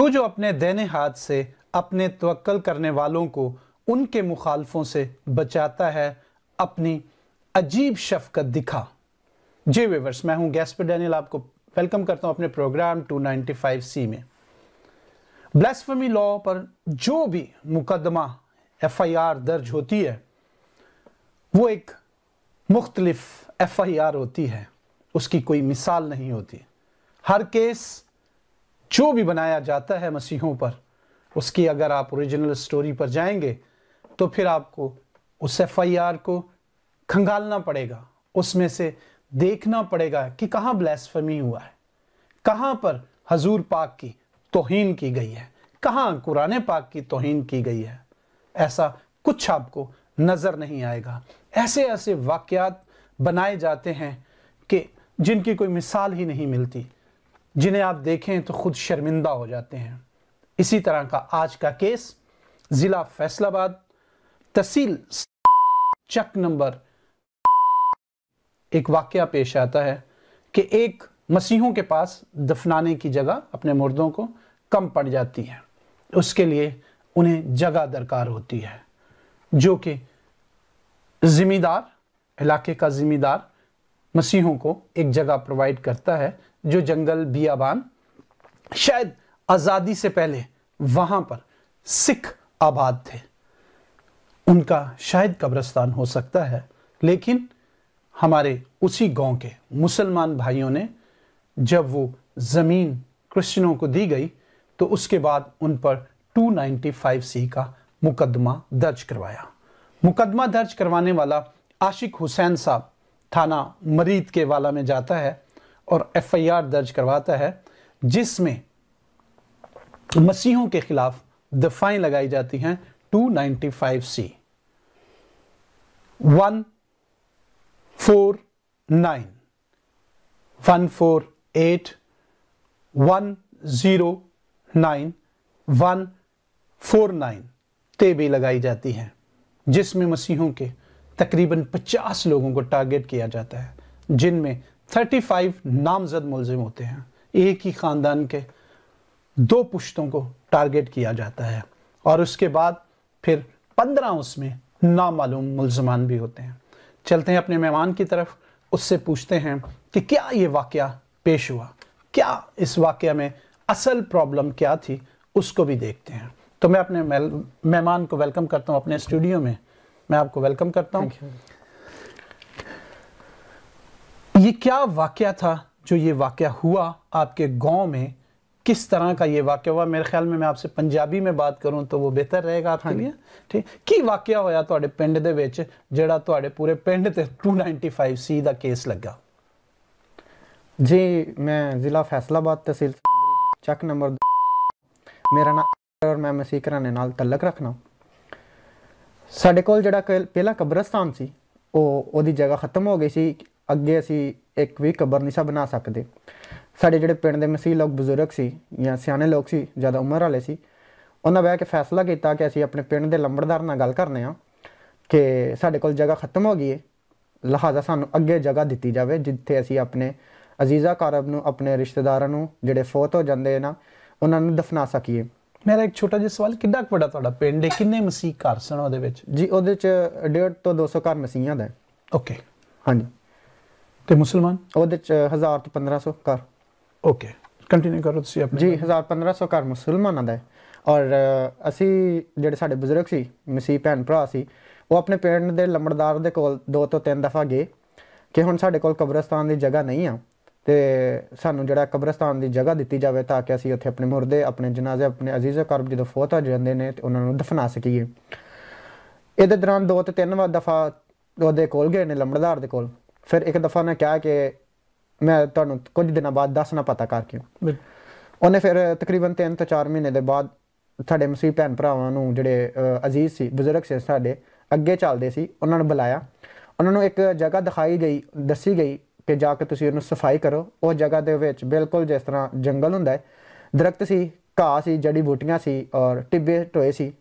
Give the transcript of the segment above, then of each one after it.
तू तो जो अपने देने हाथ से अपने तवक्ल करने वालों को उनके मुखालफों से बचाता है अपनी अजीब शफकत दिखा जी वेवर्स मैं हूं गैस पर डैनियल आपको वेलकम करता हूं अपने प्रोग्राम 295 सी में ब्लेसफमी लॉ पर जो भी मुकदमा एफआईआर दर्ज होती है वो एक मुख्तलिफ एफआईआर होती है उसकी कोई मिसाल नहीं होती हर केस जो भी बनाया जाता है मसीहों पर उसकी अगर आप ओरिजिनल स्टोरी पर जाएंगे तो फिर आपको उस एफ को खंगालना पड़ेगा उसमें से देखना पड़ेगा कि कहाँ ब्लैसफमी हुआ है कहाँ पर हजूर पाक की तोहन की गई है कहाँ कुरान पाक की तोहन की गई है ऐसा कुछ आपको नज़र नहीं आएगा ऐसे ऐसे वाक्यात बनाए जाते हैं कि जिनकी कोई मिसाल ही नहीं मिलती जिन्हें आप देखें तो खुद शर्मिंदा हो जाते हैं इसी तरह का आज का केस ज़िला फैसलाबाद तहसील चक नंबर एक वाक्य पेश आता है कि एक मसीहों के पास दफनाने की जगह अपने मुर्दों को कम पड़ जाती है उसके लिए उन्हें जगह दरकार होती है जो कि ज़िम्मेदार इलाके का ज़िम्मेदार मसीहों को एक जगह प्रोवाइड करता है जो जंगल बियाबान शायद आज़ादी से पहले वहां पर सिख आबाद थे उनका शायद कब्रस्तान हो सकता है लेकिन हमारे उसी गांव के मुसलमान भाइयों ने जब वो ज़मीन क्रिश्चनों को दी गई तो उसके बाद उन पर 295 सी का मुकदमा दर्ज करवाया मुकदमा दर्ज करवाने वाला आशिक हुसैन साहब थाना मरीद के वाला में जाता है और एफआईआर दर्ज करवाता है जिसमें मसीहों के खिलाफ दफाएं लगाई जाती हैं 295 C one four nine one four eight one zero nine one four nine ते भी लगाई जाती हैं जिसमें मसीहों के तकरीबन 50 लोगों को टारगेट किया जाता है जिनमें 35 नामजद मुलजिम होते हैं एक ही ख़ानदान के दो पुश्तों को टारगेट किया जाता है और उसके बाद फिर 15 उसमें नामालूम मुलजमान भी होते हैं चलते हैं अपने मेहमान की तरफ उससे पूछते हैं कि क्या ये वाक़ पेश हुआ क्या इस वाक़ में असल प्रॉब्लम क्या थी उसको भी देखते हैं तो मैं अपने मेहमान को वेलकम करता हूँ अपने स्टूडियो में मैं आपको वेलकम करता हूँ ये क्या वाक्य था जो ये वाक्य हुआ आपके गांव में किस तरह का ये वाक्य हुआ मेरे ख्याल में मैं आपसे पंजाबी में बात करूं तो वो बेहतर रहेगा आपके हाँ लिए ठीक ਕੀ ਵਾਕਿਆ ਹੋਇਆ ਤੁਹਾਡੇ ਪਿੰਡ ਦੇ जड़ा तो ਤੁਹਾਡੇ ਪੂਰੇ ਪਿੰਡ ਤੇ 295 ਸੀ ਦਾ ਕੇਸ ਲੱਗਾ ਜੀ ਮੈਂ ਜ਼ਿਲ੍ਹਾ ਫੈਸਲਾਬਾਦ तहसील चक नंबर मेरा नाम और मैं मसीकरा ने नाल तलक रखना हूँ ਸਾਡੇ ਕੋਲ ਜਿਹੜਾ ਪਹਿਲਾ ਕਬਰਸਤਾਨ ਸੀ ਉਹ ਉਹਦੀ ਜਗ੍ਹਾ ਖਤਮ ਹੋ ਗਈ ਸੀ ਅੱਗੇ ਅਸੀਂ ਇੱਕ ਵੀ ਕਬਰ ਨਹੀਂ ਸਾ ਬਣਾ ਸਕਦੇ ਸਾਡੇ ਜਿਹੜੇ ਪਿੰਡ ਦੇ ਮਸੀਹ ਲੋਕ ਬਜ਼ੁਰਗ ਸੀ ਜਾਂ ਸਿਆਣੇ ਲੋਕ ਸੀ ਜ਼ਿਆਦਾ ਉਮਰ ਵਾਲੇ ਸੀ ਉਹਨਾਂ ਬਹਿ ਕੇ ਫੈਸਲਾ ਕੀਤਾ ਕਿ ਅਸੀਂ ਆਪਣੇ ਪਿੰਡ ਦੇ ਲੰਬੜਦਾਰ ਨਾਲ ਗੱਲ ਕਰਨੇ ਆ ਕਿ ਸਾਡੇ ਕੋਲ ਜਗ੍ਹਾ ਖਤਮ ਹੋ ਗਈ ਹੈ ਲਹਾਜ਼ਾ ਸਾਨੂੰ ਅੱਗੇ ਜਗ੍ਹਾ ਦਿੱਤੀ ਜਾਵੇ ਜਿੱਥੇ ਅਸੀਂ ਆਪਣੇ ਅਜ਼ੀਜ਼ਾ ਕਰਬ ਨੂੰ ਆਪਣੇ ਰਿਸ਼ਤੇਦਾਰਾਂ ਨੂੰ ਜਿਹੜੇ ਫੋਤ ਹੋ ਜਾਂਦੇ ਨਾ ਉਹਨਾਂ ਨੂੰ ਦਫਨਾ ਸਕੀਏ ਮੇਰਾ ਇੱਕ ਛੋਟਾ ਜਿਹਾ ਸਵਾਲ ਕਿੰਨਾ ਵੱਡਾ ਤੁਹਾਡਾ ਪਿੰਡ ਹੈ ਕਿੰਨੇ ਮਸੀਹ ਘਰ ਸਨ ਉਹਦੇ ਵਿੱਚ ਜੀ ਉਹਦੇ ਚ 1.5 ਤੋਂ 200 ਘਰ ਮਸੀਹਾਂ ਦਾ ਓਕੇ ਹਾਂਜੀ ਤੇ ਮੁਸਲਮਾਨ ਉਹਦੇ ਚ 1000 ਤੋਂ 1500 ਘਰ ਓਕੇ ਕੰਟੀਨਿਊ ਕਰੋ ਤੁਸੀਂ ਆਪਣੇ ਜੀ 1000 1500 ਘਰ ਮੁਸਲਮਾਨਾਂ ਦਾ ਹੈ ਔਰ ਅਸੀਂ ਜਿਹੜੇ ਸਾਡੇ ਬਜ਼ੁਰਗ ਸੀ ਮਸੀਹ ਭੈਣ ਭਰਾ ਸੀ ਉਹ ਆਪਣੇ ਪਿੰਡ ਦੇ ਲੰਮੜਦਾਰ ਦੇ ਕੋਲ ਦੋ ਤੋਂ ਤਿੰਨ ਦਫਾ ਗਏ ਕਿ ਹੁਣ ਸਾਡੇ ਕੋਲ ਕਬਰਸਤਾਨ ਦੀ ਜਗ੍ਹਾ ਨਹੀਂ ਆ ਤੇ ਸਾਨੂੰ ਜਿਹੜਾ ਕਬਰਸਤਾਨ ਦੀ ਜਗ੍ਹਾ ਦਿੱਤੀ ਜਾਵੇ ਤਾਂ ਕਿ ਅਸੀਂ ਉੱਥੇ ਆਪਣੇ ਮੁਰਦੇ ਆਪਣੇ ਜਨਾਜ਼ੇ ਆਪਣੇ ਅਜ਼ੀਜ਼ ਕਰਬ ਜਦੋਂ ਫੋਤ ਹੋ ਜਾਂਦੇ ਨੇ ਤੇ ਉਹਨਾਂ ਨੂੰ ਦਫਨਾ ਸਕੀਏ ਇਹਦੇ ਦੌਰਾਨ ਦੋ ਤੇ ਤਿੰਨ ਵਾਰ ਦਫਾ ਉਹਦੇ ਕੋਲ ਗਏ ਨੇ ਲੰਬੜਦਾਰ ਦੇ ਕੋਲ ਫਿਰ ਇੱਕ ਦਫਾ ਨੇ ਕਿਹਾ ਕਿ ਮੈਂ ਤੁਹਾਨੂੰ ਕੁਝ ਦਿਨਾਂ ਬਾਅਦ ਦੱਸਣਾ ਪਤਾ ਕਰਕੇ ਉਹਨੇ ਫਿਰ ਤਕਰੀਬਨ 3 ਤੋਂ 4 ਮਹੀਨੇ ਦੇ ਬਾਅਦ ਸਾਡੇ ਮਸੀਹ ਭੈਣ ਭਰਾਵਾਂ ਨੂੰ ਜਿਹੜੇ ਅਜ਼ੀਜ਼ ਸੀ ਬਜ਼ੁਰਗ ਸੀ ਸਾਡੇ ਅੱਗੇ ਚੱਲਦੇ ਸੀ ਉਹਨਾਂ ਨੂੰ ਬੁਲਾਇਆ ਉਹਨਾਂ ਨੂੰ ਇੱਕ ਜਗ੍ਹਾ ਦਿਖਾਈ ਗਈ ਦੱਸੀ ਗਈ ਕਿ ਜਾ ਕੇ ਤੁਸੀਂ ਉਹਨੂੰ ਸਫਾਈ ਕਰੋ ਉਹ ਜਗ੍ਹਾ ਦੇ ਵਿੱਚ ਬਿਲਕੁਲ ਜਿਸ ਤਰ੍ਹਾਂ ਜੰਗਲ ਹੁੰਦਾ ਹੈ ਦਰਖਤ ਸੀ ਘਾਹ ਸੀ ਜੜੀ ਬੂਟੀਆਂ ਸੀ ਔਰ ਟਿੱਬੇ ਟੋਏ ਸੀ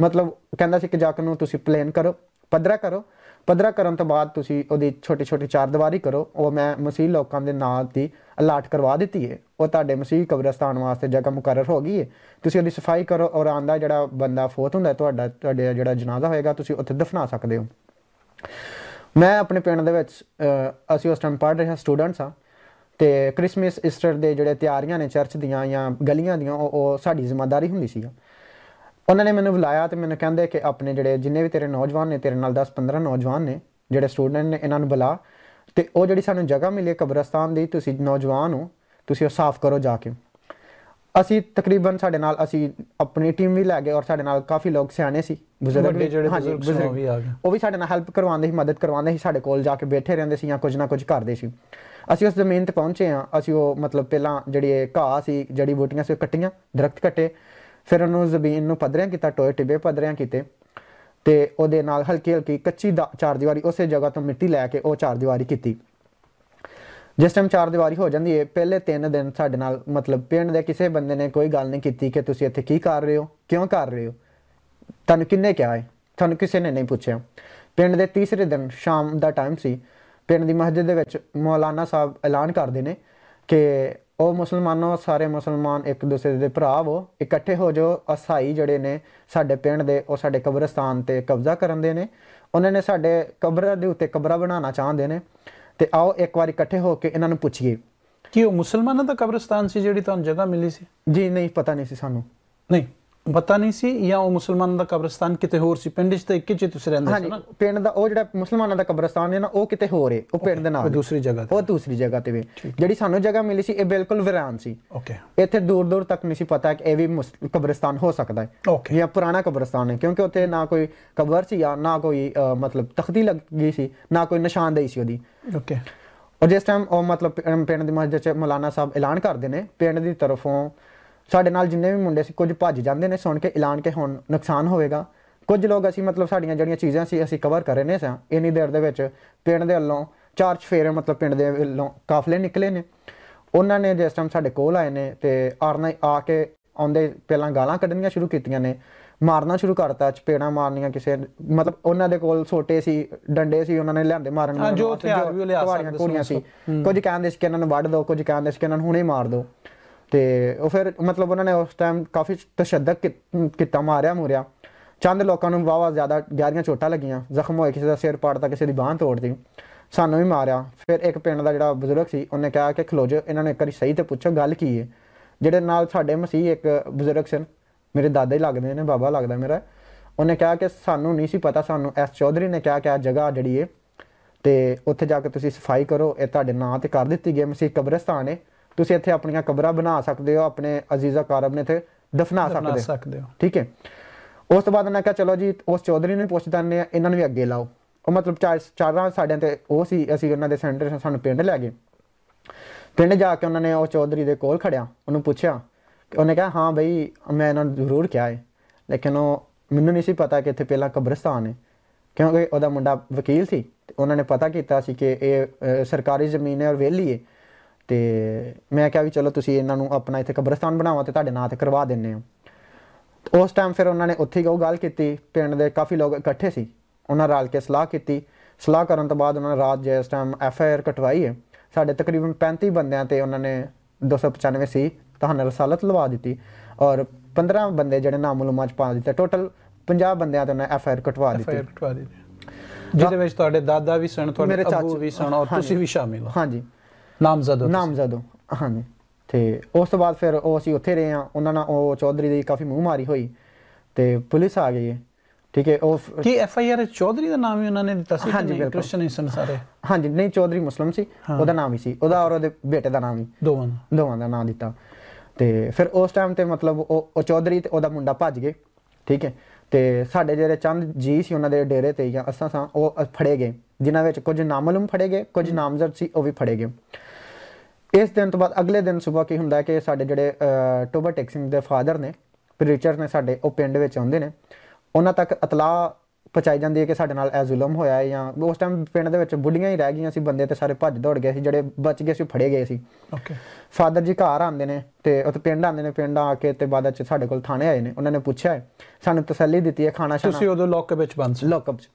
ਮਤਲਬ ਕਹਿੰਦਾ ਸੀ ਕਿ ਜਾ ਕੇ ਨੂੰ ਤੁਸੀਂ ਪਲੇਨ ਕਰੋ ਪਦਰਾ ਕਰੋ ਪਦਰਾ ਕਰਨ ਤੋਂ ਬਾਅਦ ਤੁਸੀਂ ਉਹਦੀ ਛੋਟੀ ਛੋਟੀ ਚਾਰ ਦੀਵਾਰੀ ਕਰੋ ਉਹ ਮੈਂ ਮਸੀਹ ਲੋਕਾਂ ਦੇ ਨਾਂ ਦੀ ਅਲਾਟ ਕਰਵਾ ਦਿੱਤੀ ਹੈ ਉਹ ਤੁਹਾਡੇ ਮਸੀਹ ਕਬਰਸਤਾਨ ਵਾਸਤੇ ਜਗ੍ਹਾ ਮੁਕਰਰ ਹੋ ਗਈ ਹੈ ਤੁਸੀਂ ਉਹਦੀ ਸਫਾਈ ਕਰੋ ਔਰ ਆਂਦਾ ਜਿਹੜਾ ਬੰਦਾ ਫੋਤ ਹੁੰਦਾ ਤੁਹਾਡਾ ਤੁਹਾਡੇ ਜਿਹੜਾ ਜਨਾਜ਼ਾ ਹੋਏਗਾ ਤੁਸੀਂ ਉੱਥੇ ਦਫਨਾ ਸਕਦੇ ਹੋ ਮੈਂ ਆਪਣੇ ਪਿੰਡ ਦੇ ਵਿੱਚ ਅਸੀਂ ਉਸ ਟਾਈਮ ਪੜ੍ਹ ਰਹੇ ਸਟੂਡੈਂਟਸ ਆ ਤੇ 크리스마ਸ ਇਸਟਰ ਦੇ ਜਿਹੜੇ ਤਿਆਰੀਆਂ ਨੇ ਚਰਚ ਦੀਆਂ ਜਾਂ ਗਲੀਆਂ ਦੀਆਂ ਉਹ ਸਾਡੀ ਜ਼ਿੰਮੇਵਾਰੀ ਹੁੰਦੀ ਸੀਗਾ ਉਹਨਾਂ ਨੇ ਮੈਨੂੰ ਬੁਲਾਇਆ ਤੇ ਮੈਨੂੰ ਕਹਿੰਦੇ ਕਿ ਆਪਣੇ ਜਿਹੜੇ ਜਿੰਨੇ ਵੀ ਤੇਰੇ ਨੌਜਵਾਨ ਨੇ ਤੇਰੇ ਨਾਲ 10-15 ਨੌਜਵਾਨ ਨੇ ਜਿਹੜੇ ਸਟੂਡੈਂਟ ਨੇ ਇਹਨਾਂ ਨੂੰ ਬੁਲਾ ਤੇ ਉਹ ਜਿਹੜੀ ਸਾਨੂੰ ਜਗ੍ਹਾ ਮਿਲੀ ਕਬਰਸਤਾਨ ਦੀ ਤੁਸੀਂ ਨੌਜਵਾਨ ਹੋ ਤੁਸੀਂ ਉਹ ਸਾਫ਼ ਕਰੋ ਜਾ ਕੇ ਅਸੀਂ ਤਕਰੀਬਨ ਸਾਡੇ ਨਾਲ ਅਸੀਂ ਆਪਣੀ ਟੀਮ ਵੀ ਲੈ ਗਏ ਔਰ ਸਾਡੇ ਨਾਲ ਕਾਫੀ ਲੋਕ ਸਿਆਣੇ ਸੀ ਬਜ਼ੁਰਗ ਵੀ ਜਿਹੜੇ ਬਜ਼ੁਰਗ ਵੀ ਆ ਗਏ ਉਹ ਵੀ ਸਾਡੇ ਨਾਲ ਹੈਲਪ ਕਰਵਾਉਂਦੇ ਸੀ ਮਦਦ ਕਰਵਾਉਂਦੇ ਸੀ ਸਾਡੇ ਕੋਲ ਜਾ ਕੇ ਬੈਠੇ ਰਹਿੰਦੇ ਸੀ ਜਾਂ ਕੁਝ ਨਾ ਕੁਝ ਕਰਦੇ ਸੀ ਅਸੀਂ ਉਸ ਜ਼ਮੀਨ ਤੇ ਪਹੁੰਚੇ ਆ ਅਸੀਂ ਉਹ ਮਤਲਬ ਪਹਿਲਾਂ ਜਿਹੜੀ ਘਾਹ ਸੀ ਜੜੀ ਬੂਟੀਆਂ ਸੀ ਕੱਟੀਆਂ ਦਰਖਤ ਕੱਟੇ ਫਿਰ ਉਹਨੂੰ ਜ਼ਮੀਨ ਨੂੰ ਪਦਰਿਆਂ ਕੀਤਾ ਟੋਏ ਟਿਬੇ ਪਦਰਿਆਂ ਕੀਤੇ ਤੇ ਉਹਦੇ ਨਾਲ ਹਲਕੀ ਹਲਕੀ ਕੱਚੀ ਚਾਰ ਦੀਵਾਰੀ ਉਸੇ ਜਗ੍ਹਾ ਤੋਂ ਮਿੱਟੀ ਲੈ ਕੇ ਉਹ ਚਾਰ ਦੀਵਾਰੀ ਕੀਤੀ ਜਿਸ ਟਾਈਮ ਚਾਰ ਦੀਵਾਰੀ ਹੋ ਜਾਂਦੀ ਹੈ ਪਹਿਲੇ 3 ਦਿਨ ਸਾਡੇ ਨਾਲ ਮਤਲਬ ਪਿੰਡ ਦੇ ਕਿਸੇ ਬੰਦੇ ਨੇ ਕੋਈ ਗੱਲ ਨਹੀਂ ਕੀਤੀ ਕਿ ਤੁਸੀਂ ਇੱਥੇ ਕੀ ਕਰ ਰਹੇ ਹੋ ਕਿਉਂ ਕਰ ਰਹੇ ਹੋ ਤੁਹਾਨੂੰ ਕਿੰਨੇ ਕਿਹਾ ਹੈ ਤੁਹਾਨੂੰ ਕਿਸੇ ਨੇ ਨਹੀਂ ਪੁੱਛਿਆ ਪਿੰਡ ਦੇ ਤੀਸਰੇ ਦਿਨ ਸ਼ਾਮ ਦਾ ਟਾਈਮ ਸੀ ਪਿੰਡ ਦੀ ਮਸਜਿਦ ਦੇ ਵਿੱਚ ਮੌਲਾਨਾ ਸਾਹਿਬ ਐਲਾਨ ਕਰਦੇ ਨੇ ਕਿ ਉਹ ਮੁਸਲਮਾਨੋ ਸਾਰੇ ਮੁਸਲਮਾਨ ਇੱਕ ਦੂਸਰੇ ਦੇ ਭਰਾ ਵੋ ਇਕੱਠੇ ਹੋ ਜੋ ਅਸਾਈ ਜਿਹੜੇ ਨੇ ਸਾਡੇ ਪਿੰਡ ਦੇ ਉਹ ਸਾਡੇ ਕਬਰਸਤਾਨ ਤੇ ਕਬਜ਼ਾ ਕਰਨ ਦੇ ਨੇ ਉਹਨਾਂ ਨੇ ਸਾਡੇ ਕਬਰਾਂ ਦੇ ਉੱਤੇ ਕਬਰਾਂ ਬਣਾਉਣਾ ਚਾਹੁੰਦੇ ਨੇ ਤੇ ਆਓ ਇੱਕ ਵਾਰ ਇਕੱਠੇ ਹੋ ਕੇ ਇਹਨਾਂ ਨੂੰ ਪੁੱਛੀਏ ਕਿ ਉਹ ਮੁਸਲਮਾਨਾਂ ਦਾ ਕਬਰਸਤਾਨ ਸੀ ਜਿਹੜੀ ਤੁਹਾਨੂੰ ਜਗ੍ਹਾ ਮਿਲੀ ਸੀ ਜੀ ਨਹੀਂ ਪਤਾ ਨਹੀਂ ਸੀ ਸਾਨੂੰ ਨਹੀਂ ਪਤਾ ਨਹੀਂ ਸੀ ਜਾਂ ਉਹ ਮੁਸਲਮਾਨਾਂ ਦਾ ਕਬਰਸਤਾਨ ਕਿਤੇ ਹੋਰ ਸੀ ਪਿੰਡ 'ਚ ਤਾਂ ਇੱਕ ਹੀ ਤੁਸੀਂ ਰਹਿੰਦੇ ਸੀ ਨਾ ਪਿੰਡ ਦਾ ਉਹ ਜਿਹੜਾ ਮੁਸਲਮਾਨਾਂ ਦਾ ਕਬਰਸਤਾਨ ਹੈ ਨਾ ਉਹ ਕਿਤੇ ਹੋਰ ਹੈ ਉਹ ਪਿੰਡ ਦੇ ਨਾਲ ਦੂਸਰੀ ਜਗ੍ਹਾ ਤੇ ਉਹ ਦੂਸਰੀ ਜਗ੍ਹਾ ਤੇ ਵੇ ਜਿਹੜੀ ਸਾਨੂੰ ਜਗ੍ਹਾ ਮਿਲੀ ਸੀ ਇਹ ਬਿਲਕੁਲ ਵਿਰਾਨ ਸੀ ਓਕੇ ਇੱਥੇ ਦੂਰ ਦੂਰ ਤੱਕ ਨਹੀਂ ਸੀ ਪਤਾ ਕਿ ਇਹ ਵੀ ਕਬਰਸਤਾਨ ਹੋ ਸਕਦਾ ਹੈ ਜਾਂ ਪੁਰਾਣਾ ਕਬਰਸਤਾਨ ਹੈ ਕਿਉਂਕਿ ਉੱਥੇ ਨਾ ਕੋਈ ਕਬਰ ਸੀ ਜਾਂ ਨਾ ਕੋਈ ਮਤਲਬ ਤਖਤੀ ਲੱਗੀ ਸੀ ਨਾ ਕੋਈ ਨਿਸ਼ਾਨਦੇਹੀ ਸੀ ਉਹਦੀ ਓਕੇ ਔਰ ਜਿਸ ਟਾਈਮ ਉਹ ਮਤਲਬ ਪਿੰਡ ਦੇ ਮਸਜਿਦ ਚ ਮੌਲਾਨਾ ਸਾਹਿਬ ਐਲਾਨ ਕਰਦੇ ਨੇ ਪਿੰਡ ਦੀ ਤਰਫੋਂ ਸਾਡੇ ਨਾਲ ਜਿੰਨੇ ਵੀ ਮੁੰਡੇ ਸੀ ਕੁਝ ਭੱਜ ਜਾਂਦੇ ਨੇ ਸੁਣ ਕੇ ਐਲਾਨ ਕੇ ਹੁਣ ਨੁਕਸਾਨ ਹੋਵੇਗਾ ਕੁਝ ਲੋਕ ਅਸੀਂ ਮਤਲਬ ਸਾਡੀਆਂ ਜਿਹੜੀਆਂ ਚੀਜ਼ਾਂ ਸੀ ਅਸੀਂ ਕਵਰ ਕਰ ਰਹੇ ਨੇ ਸਾਂ ਇਨੀ ਦੇਰ ਦੇ ਵਿੱਚ ਪਿੰਡ ਦੇ ਵੱਲੋਂ ਚਾਰ ਚਫੇਰੇ ਮਤਲਬ ਪਿੰਡ ਦੇ ਵੱਲੋਂ ਕਾਫਲੇ ਨਿਕਲੇ ਨੇ ਉਹਨਾਂ ਨੇ ਜਿਸ ਟਾਈਮ ਸਾਡੇ ਕੋਲ ਆਏ ਨੇ ਤੇ ਆਰਨਾ ਆ ਕੇ ਆਉਂਦੇ ਪਹਿਲਾਂ ਗਾਲਾਂ ਕੱਢਣੀਆਂ ਸ਼ੁਰੂ ਕੀਤੀਆਂ ਨੇ ਮਾਰਨਾ ਸ਼ੁਰੂ ਕਰਤਾ ਚਪੇੜਾ ਮਾਰਨੀਆਂ ਕਿਸੇ ਮਤਲਬ ਉਹਨਾਂ ਦੇ ਕੋਲ ਛੋਟੇ ਸੀ ਡੰਡੇ ਸੀ ਉਹਨਾਂ ਨੇ ਲਿਆਂਦੇ ਮਾਰਨ ਨੂੰ ਜੋ ਹਥਿਆਰ ਵੀ ਲਿਆ ਸਕਦੇ ਸੀ ਕੁਝ ਕਹਿੰਦੇ ਸੀ ਕਿ ਇਹਨਾਂ ਨੂੰ ਵੱਢ ਦਿਓ ਕੁਝ ਕਹਿੰਦੇ ਸੀ ਕਿ ਇਹਨਾਂ ਨੂੰ ਹੁਣੇ ਮਾਰ ਦਿਓ ਤੇ ਉਹ ਫਿਰ ਮਤਲਬ ਉਹਨਾਂ ਨੇ ਉਸ ਟਾਈਮ ਕਾਫੀ ਤਸ਼ੱਦਦ ਕੀਤਾ ਮਾਰਿਆ ਮੁਰਿਆ ਚੰਦ ਲੋਕਾਂ ਨੂੰ ਵਾਵਾ ਜ਼ਿਆਦਾ ਗਿਆਰੀਆਂ ਛੋਟਾ ਲੱਗੀਆਂ ਜ਼ਖਮ ਹੋਏ ਕਿਸੇ ਦਾ ਸਿਰ ਪਾੜਦਾ ਕਿਸੇ ਦੀ ਬਾਹ ਤੋੜਦੀ ਸਾਨੂੰ ਵੀ ਮਾਰਿਆ ਫਿਰ ਇੱਕ ਪਿੰਡ ਦਾ ਜਿਹੜਾ ਬਜ਼ੁਰਗ ਸੀ ਉਹਨੇ ਕਿਹਾ ਕਿ ਖਲੋਜੋ ਇਹਨਾਂ ਨੇ ਇੱਕ ਵਾਰੀ ਸਹੀ ਤੇ ਪੁੱਛੋ ਗੱਲ ਕੀ ਹੈ ਜਿਹੜੇ ਨਾਲ ਸਾਡੇ ਮਸੀਹ ਇੱਕ ਬਜ਼ੁਰਗ ਸਨ ਮੇਰੇ ਦਾਦਾ ਹੀ ਲੱਗਦੇ ਨੇ ਬਾਬਾ ਲੱਗਦਾ ਮੇਰਾ ਉਹਨੇ ਕਿਹਾ ਕਿ ਸਾਨੂੰ ਨਹੀਂ ਸੀ ਪਤਾ ਸਾਨੂੰ ਐਸ ਚੌਧਰੀ ਨੇ ਕਿਹਾ ਕਿ ਆ ਜਗ੍ਹਾ ਜਿਹੜੀ ਹੈ ਤੇ ਉੱਥੇ ਜਾ ਕੇ ਤੁਸੀਂ ਸਫਾਈ ਕਰੋ ਇਹ ਤੁਹਾਡੇ ਨਾਂ ਤੇ ਕਰ ਦਿੱਤੀ ਗਈ ਮਸੀਹ ਕਬਰਸਤਾਨ ਹੈ ਤੁਸੀਂ ਇੱਥੇ ਆਪਣੀਆਂ ਕਬਰਾਂ ਬਣਾ ਸਕਦੇ ਹੋ ਆਪਣੇ ਅਜ਼ੀਜ਼ਾ ਕਾਰਬ ਨੇ ਤੇ ਦਫਨਾ ਸਕਦੇ ਹੋ ਠੀਕ ਹੈ ਉਸ ਤੋਂ ਬਾਅਦ ਉਹਨਾਂ ਕਿਹਾ ਚਲੋ ਜੀ ਉਸ ਚੌਧਰੀ ਨੂੰ ਪੁੱਛ ਦੰਨੇ ਇਹਨਾਂ ਨੂੰ ਵੀ ਅੱਗੇ ਲਾਓ ਉਹ ਮਤਲਬ ਚਾਰ ਚਾਰਾਂ ਸਾਡਿਆਂ ਤੇ ਉਹ ਸੀ ਅਸੀਂ ਉਹਨਾਂ ਦੇ ਸੈਂਟਰ ਸਾਨੂੰ ਪਿੰਡ ਲੈ ਗਏ ਪਿੰਡ ਜਾ ਕੇ ਉਹਨਾਂ ਨੇ ਉਹ ਚੌਧਰੀ ਦੇ ਕੋਲ ਖੜਿਆ ਉਹਨੂੰ ਪੁੱਛਿਆ ਉਹਨੇ ਕਿਹਾ ਹਾਂ ਬਈ ਮੈਂ ਇਹਨਾਂ ਨੂੰ ਜ਼ਰੂਰ ਕਿਹਾ ਹੈ ਲੇਕਿਨ ਉਹ ਮੈਨੂੰ ਨਹੀਂ ਸੀ ਪਤਾ ਕਿ ਇੱਥੇ ਪਹਿਲਾਂ ਕਬਰਸਤਾਨ ਹੈ ਕਿਉਂਕਿ ਉਹਦਾ ਮੁੰਡਾ ਵਕੀਲ ਸੀ ਉਹਨਾਂ ਨੇ ਪਤਾ ਕੀਤਾ ਸੀ ਕਿ ਇਹ ਸਰਕਾਰੀ ਜ਼ਮੀਨ ਹੈ ਔਰ ਵੇਲੀ ਹੈ ਤੇ ਮੈਂ ਕਿਹਾ ਵੀ ਚਲੋ ਤੁਸੀਂ ਇਹਨਾਂ ਨੂੰ ਆਪਣਾ ਇੱਥੇ ਕਬਰਸਤਾਨ ਬਣਾਵਾ ਤੇ ਤੁਹਾਡੇ ਨਾਂ ਤੇ ਕਰਵਾ ਦਿੰਨੇ ਆ ਉਸ ਟਾਈਮ ਫਿਰ ਉਹਨਾਂ ਨੇ ਉੱਥੇ ਗੋ ਗੱਲ ਕੀਤੀ ਪਿੰਡ ਦੇ ਕਾਫੀ ਲੋਕ ਇਕੱਠੇ ਸੀ ਉਹਨਾਂ ਰਲ ਕੇ ਸਲਾਹ ਕੀਤੀ ਸਲਾਹ ਕਰਨ ਤੋਂ ਬਾਅਦ ਉਹਨਾਂ ਨੇ ਰਾਤ ਜੇ ਇਸ ਟਾਈਮ ਐਫ ਆਈ ਆਰ ਕਟਵਾਈ ਹੈ ਸਾਡੇ ਤਕਰੀਬਨ 35 ਬੰਦਿਆਂ ਤੇ ਉਹਨਾਂ ਨੇ 295 ਸੀ ਤੁਹਾਨੂੰ ਰਸਾਲਤ ਲਵਾ ਦਿੱਤੀ ਔਰ 15 ਬੰਦੇ ਜਿਹੜੇ ਨਾਮੁਲਮਾਂ ਚ ਪਾ ਦਿੱਤੇ ਟੋਟਲ 50 ਬੰਦਿਆਂ ਤੇ ਉਹਨਾਂ ਐਫ ਆਈ ਆਰ ਕਟਵਾ ਦਿੱਤੀ ਕਟਵਾ ਦਿੱਤੀ ਜਿਹਦੇ ਵਿੱਚ ਤੁਹਾਡੇ ਦਾਦਾ ਵੀ ਸਨ ਤੁਹਾਡੇ ਅਬੂ ਵੀ ਸਨ ਔਰ ਤੁਸੀਂ ਵੀ ਸ਼ਾਮਿਲ ਹੋ ਹਾਂਜੀ ਨਾਮਜ਼ਦੋ ਨਾਮਜ਼ਦੋ ਨਾਮਜ਼ਦ ਹਾਂਜੀ ਤੇ ਉਸ ਤੋਂ ਬਾਅਦ ਫਿਰ ਉਹ ਅਸੀਂ ਉੱਥੇ ਰਹੇ ਆ ਉਹਨਾਂ ਨਾਲ ਉਹ ਚੌਧਰੀ ਦੀ ਕਾਫੀ ਮੂੰਹ ਮਾਰੀ ਹੋਈ ਤੇ ਪੁਲਿਸ ਆ ਗਈ ਠੀਕ ਹੈ ਉਹ ਕੀ ਐਫ ਆਈ ਆਰ ਚੌਧਰੀ ਦਾ ਨਾਮ ਹੀ ਉਹਨਾਂ ਨੇ ਦਿੱਤਾ ਸੀ ਹਾਂਜੀ ਕ੍ਰਿਸ਼ਨ ਇਸਨ ਸਾਰੇ ਹਾਂਜੀ ਨਹੀਂ ਚੌਧਰੀ ਮੁਸਲਮ ਸੀ ਉਹਦਾ ਨਾਮ ਹੀ ਸੀ ਉਹਦਾ ਔਰ ਉਹਦੇ ਬੇਟੇ ਦਾ ਨਾਮ ਹੀ ਦੋਵਾਂ ਦਾ ਦੋਵਾਂ ਦਾ ਨਾਮ ਦਿੱਤਾ ਤੇ ਫਿਰ ਉਸ ਟਾਈਮ ਤੇ ਮਤਲਬ ਉਹ ਚੌਧਰੀ ਤੇ ਉਹਦਾ ਮੁੰਡਾ ਭੱਜ ਗਏ ਠੀਕ ਹੈ ਤੇ ਸਾਡੇ ਜਿਹੜੇ ਚੰਦ ਜੀ ਸੀ ਉਹਨਾਂ ਦੇ ਡੇਰੇ ਤੇ ਜਾਂ ਅਸਾਂ ਸਾਂ ਉਹ ਫੜੇ ਗਏ ਜਿਨ੍ਹਾਂ ਵਿੱਚ ਕੁਝ ਨਾਮਲਮ ਫੜੇ ਗਏ ਕੁਝ ਨਾਮਜ਼ਦ ਸੀ ਉਹ ਵੀ ਫੜੇ ਗਏ ਇਸ ਦਿਨ ਤੋਂ ਬਾਅਦ ਅਗਲੇ ਦਿਨ ਸਵੇਰ ਕੀ ਹੁੰਦਾ ਕਿ ਸਾਡੇ ਜਿਹੜੇ ਟੋਬਰ ਟੈਕਸਿੰਗ ਦੇ ਫਾਦਰ ਨੇ ਪ੍ਰੀਚਰ ਨੇ ਸਾਡੇ ਉਹ ਪਿੰਡ ਵਿੱਚ ਆਉਂਦੇ ਨੇ ਉਹਨਾਂ ਤੱਕ ਇਤਲਾਹ ਪਹੁੰਚਾਈ ਜਾਂਦੀ ਹੈ ਕਿ ਸਾਡੇ ਨਾਲ ਇਹ ਜ਼ੁਲਮ ਹੋਇਆ ਹੈ ਜਾਂ ਉਸ ਟਾਈਮ ਪਿੰਡ ਦੇ ਵਿੱਚ ਬੁੱਢੀਆਂ ਹੀ ਰਹਿ ਗਈਆਂ ਸੀ ਬੰਦੇ ਤੇ ਸਾਰੇ ਭੱਜ ਦੌੜ ਗਏ ਸੀ ਜਿਹੜੇ ਬਚ ਗਏ ਸੀ ਫੜੇ ਗਏ ਸੀ ਓਕੇ ਫਾਦਰ ਜੀ ਘਰ ਆਉਂਦੇ ਨੇ ਤੇ ਤੇ ਪਿੰਡ ਆਉਂਦੇ ਨੇ ਪਿੰਡ ਆ ਕੇ ਤੇ ਬਾਅਦ ਵਿੱਚ ਸਾਡੇ ਕੋਲ ਥਾਣੇ ਆਏ ਨੇ ਉਹਨਾਂ ਨੇ ਪੁੱਛਿਆ ਸਾਨੂੰ ਤਸੱਲੀ ਦਿੱਤੀ ਹੈ ਖਾਣਾ ਸ਼ਾਣਾ ਤੁਸੀਂ ਉਦੋਂ ਲੋਕ ਵਿੱਚ ਬੰਦ ਸੀ ਵਿੱਚ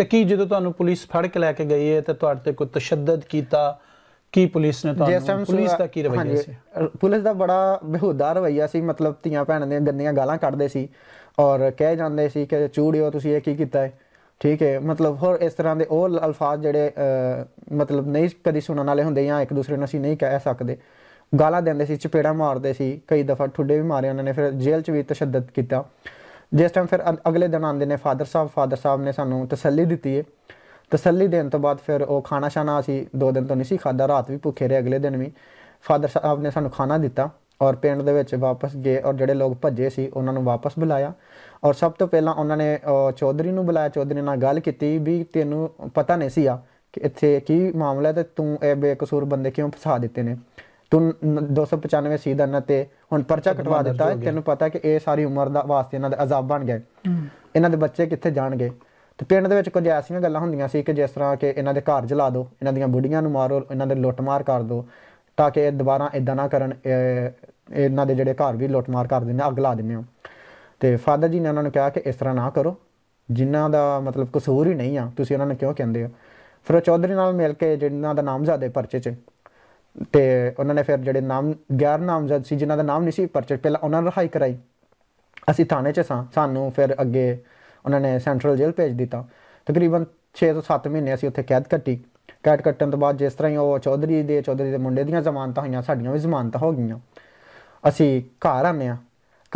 ਤੇ ਕੀ ਜਦੋਂ ਤੁਹਾਨੂੰ ਪੁਲਿਸ ਫੜ ਕੇ ਲੈ ਕੇ ਗਈ ਹੈ ਤੇ ਤੁਹਾਡੇ ਤੇ ਕੋਈ ਤਸ਼ੱਦਦ ਕੀਤਾ ਕੀ ਪੁਲਿਸ ਨੇ ਤੁਹਾਨੂੰ ਪੁਲਿਸ ਦਾ ਕੀ ਰਵਈਆ ਸੀ ਪੁਲਿਸ ਦਾ ਬੜਾ ਬਹੁਦਾਰ ਰਵਈਆ ਸੀ ਮਤਲਬ ਧੀਆਂ ਭੈਣਾਂ ਦੀਆਂ ਗੰਦੀਆਂ ਗਾਲਾਂ ਕੱਢਦੇ ਸੀ ਔਰ ਕਹਿ ਜਾਂਦੇ ਸੀ ਕਿ ਚੂੜਿਓ ਤੁਸੀਂ ਇਹ ਕੀ ਕੀਤਾ ਹੈ ਠੀਕ ਹੈ ਮਤਲਬ ਹੋਰ ਇਸ ਤਰ੍ਹਾਂ ਦੇ ਉਹ ਅਲਫਾਜ਼ ਜਿਹੜੇ ਮਤਲਬ ਨਹੀਂ ਕਦੀ ਸੁਣਨ ਵਾਲੇ ਹੁੰਦੇ ਜਾਂ ਇੱਕ ਦੂਸਰੇ ਨੂੰ ਅਸੀਂ ਨਹੀਂ ਕਹਿ ਸਕਦੇ ਗਾਲਾਂ ਦਿੰਦੇ ਸੀ ਚਪੇੜਾ ਮਾਰਦੇ ਸੀ ਕਈ ਦਫਾ ਠੁੱਡੇ ਵੀ ਮਾਰੇ ਉਹਨਾਂ ਨੇ ਫਿਰ ਜੇਲ੍ਹ 'ਚ ਵੀ ਤਸ਼ੱਦਦ ਕੀਤਾ ਜਿਸ ਟਾਈਮ ਫਿਰ ਅਗਲੇ ਦਿਨ ਆਂਦੇ ਨੇ ਫਾਦਰ ਸਾਹਿਬ ਫਾਦਰ ਸਾਹਿਬ ਨੇ ਸਾਨੂੰ ਤਸੱਲੀ ਦਿੱਤੀ ਏ ਤਸੱਲੀ ਦੇਣ ਤੋਂ ਬਾਅਦ ਫਿਰ ਉਹ ਖਾਣਾ ਸ਼ਾਣਾ ਅਸੀਂ ਦੋ ਦਿਨ ਤੋਂ ਨਹੀਂ ਸੀ ਖਾਦਾ ਰਾਤ ਵੀ ਭੁੱਖੇ ਰਹੇ ਅਗਲੇ ਦਿਨ ਵੀ ਫਾਦਰ ਸਾਹਿਬ ਨੇ ਸਾਨੂੰ ਖਾਣਾ ਦਿੱਤਾ ਔਰ ਪਿੰਡ ਦੇ ਵਿੱਚ ਵਾਪਸ ਗਏ ਔਰ ਜਿਹੜੇ ਲੋਕ ਭੱਜੇ ਸੀ ਉਹਨਾਂ ਨੂੰ ਵਾਪਸ ਬੁਲਾਇਆ ਔਰ ਸਭ ਤੋਂ ਪਹਿਲਾਂ ਉਹਨਾਂ ਨੇ ਚੌਧਰੀ ਨੂੰ ਬੁਲਾਇਆ ਚੌਧਰੀ ਨਾਲ ਗੱਲ ਕੀਤੀ ਵੀ ਤੈਨੂੰ ਪਤਾ ਨਹੀਂ ਸੀ ਆ ਕਿ ਇੱਥੇ ਕੀ ਮਾਮਲਾ ਤੇ ਤੂੰ ਇਹ ਬੇਕਸੂਰ ਬੰਦੇ ਕਿਉਂ ਫਸਾ ਦਿੱਤੇ ਨੇ ਤੂੰ 295 ਸੀ ਦਾ ਤੇ ਹੁਣ ਪਰਚਾ ਕਟਵਾ ਦਿੱਤਾ ਹੈ ਤੈਨੂੰ ਪਤਾ ਕਿ ਇਹ ਸਾਰੀ ਉਮਰ ਦਾ ਵਾਸਤੇ ਇਹਨਾਂ ਦੇ ਅਜ਼ਾਬ ਬਣ ਗਏ ਇਹਨਾਂ ਦੇ ਬੱਚੇ ਕਿੱਥੇ ਜਾਣਗੇ ਤੇ ਪਿੰਡ ਦੇ ਵਿੱਚ ਕੁਝ ਐਸੀਆਂ ਗੱਲਾਂ ਹੁੰਦੀਆਂ ਸੀ ਕਿ ਜਿਸ ਤਰ੍ਹਾਂ ਕਿ ਇਹਨਾਂ ਦੇ ਘਰ ਜਲਾ ਦਿਓ ਇਹਨਾਂ ਦੀਆਂ ਬੁੱਢੀਆਂ ਨੂੰ ਮਾਰੋ ਇਹਨਾਂ ਦੇ ਲੁੱਟਮਾਰ ਕਰ ਦਿਓ ਤਾਂ ਕਿ ਇਹ ਦੁਬਾਰਾ ਇਦਾਂ ਨਾ ਕਰਨ ਇਹਨਾਂ ਦੇ ਜਿਹੜੇ ਘਰ ਵੀ ਲੁੱਟਮਾਰ ਕਰ ਦਿੰਦੇ ਅੱਗ ਲਾ ਦਿੰਦੇ ਆ ਤੇ ਫਾਦਰ ਜੀ ਨੇ ਉਹਨਾਂ ਨੂੰ ਕਿਹਾ ਕਿ ਇਸ ਤਰ੍ਹਾਂ ਨਾ ਕਰੋ ਜਿਨ੍ਹਾਂ ਦਾ ਮਤਲਬ ਕਸੂਰ ਹੀ ਨਹੀਂ ਆ ਤੁਸੀਂ ਉਹਨਾਂ ਨੂੰ ਕਿਉਂ ਕਹਿੰਦੇ ਹੋ ਫਿਰ ਚੌਧਰੀ ਨਾਲ ਮਿਲ ਕੇ ਜਿਨ੍ਹਾਂ ਦਾ ਨਾਮ ਜ਼ਾਦੇ ਪਰਚੇ 'ਚ ਤੇ ਉਹਨਾਂ ਨੇ ਫਿਰ ਜਿਹੜੇ ਨਾਮ 11 ਨਾਮਜ਼ਦ ਸੀ ਜਿਨ੍ਹਾਂ ਦਾ ਨਾਮ ਨਹੀਂ ਸੀ ਪਰਚੇ ਪਹਿਲਾਂ ਉਹਨਾਂ ਨੂੰ ਰਹਾਈ ਕਰਾਈ ਅਸੀਂ ਥਾਣੇ 'ਚ ਸਾਂ ਸਾਨੂੰ ਫਿਰ ਅੱਗੇ ਉਹਨਾਂ ਨੇ ਸੈਂਟਰਲ ਜੇਲ੍ਹ ਭੇਜ ਦਿੱਤਾ ਤਕਰੀਬਨ 6 ਤੋਂ 7 ਮਹੀਨੇ ਅਸੀਂ ਉੱਥੇ ਕੈਦ ਕੱਟੀ ਕੈਦ ਕੱਟਣ ਤੋਂ ਬਾਅਦ ਜਿਸ ਤਰ੍ਹਾਂ ਹੀ ਉਹ ਚੌਧਰੀ ਦੇ ਚੌਧਰੀ ਦੇ ਮੁੰਡੇ ਦੀਆਂ ਜ਼ਮਾਨਤਾਂ ਹੋਈਆਂ ਸਾਡੀਆਂ ਵੀ ਜ਼ਮਾਨਤਾਂ ਹੋ ਗਈਆਂ ਅਸੀਂ ਘਰ ਆਨੇ ਆ